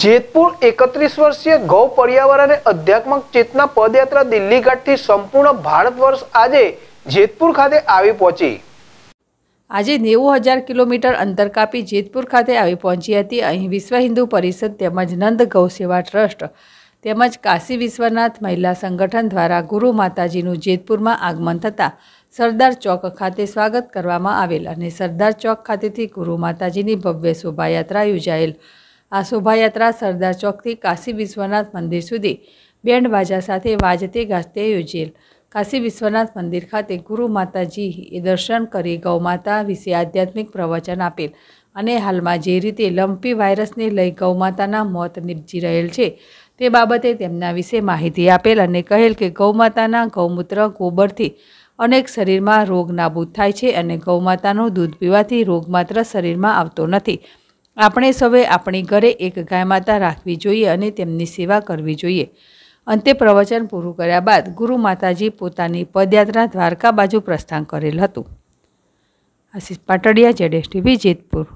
જેતપુર એકત્રીસ વર્ષીય ગૌ પર્યાવરણ અને અધ્યાત્મક ચેતના પદયાત્રા દિલ્હી ઘાટથી સંપૂર્ણ ભારત વર્ષ આજે જેતપુર ખાતે આવી પહોંચી આજે નેવું હજાર કિલોમીટર અંતર કાપી જેતપુર ખાતે આવી પહોંચી હતી અહીં વિશ્વ હિન્દુ પરિષદ તેમજ નંદ ગૌ સેવા ટ્રસ્ટ તેમજ કાશી વિશ્વનાથ મહિલા સંગઠન દ્વારા ગુરુ માતાજીનું જેતપુરમાં આગમન થતાં સરદાર ચોક ખાતે સ્વાગત કરવામાં આવેલ અને સરદાર ચોક ખાતેથી ગુરુ માતાજીની ભવ્ય શોભાયાત્રા યોજાયેલ આ શોભાયાત્રા સરદાર ચોકથી કાશી વિશ્વનાથ મંદિર સુધી બેન્ડ બાજા સાથે વાજતે ગાજતે યોજેલ કાશી વિશ્વનાથ મંદિર ખાતે ગુરુ માતાજી એ દર્શન કરી ગૌમાતા વિશે આધ્યાત્મિક પ્રવચન આપેલ અને હાલમાં જે રીતે લંપી વાયરસને લઈ ગૌમાતાના મોત નિપજી રહેલ છે તે બાબતે તેમના વિશે માહિતી આપેલ અને કહેલ કે ગૌમાતાના ગૌમૂત્ર ગોબરથી અનેક શરીરમાં રોગ નાબૂદ થાય છે અને ગૌમાતાનું દૂધ પીવાથી રોગ માત્ર શરીરમાં આવતો નથી આપણે સૌએ આપણી ઘરે એક ગાય માતા રાખવી જોઈએ અને તેમની સેવા કરવી જોઈએ અંતે પ્રવચન પૂરું કર્યા બાદ ગુરુ માતાજી પોતાની પદયાત્રા દ્વારકા બાજુ પ્રસ્થાન કરેલ હતું આશીષ પાટડિયા જેડેશ ટીવી જેતપુર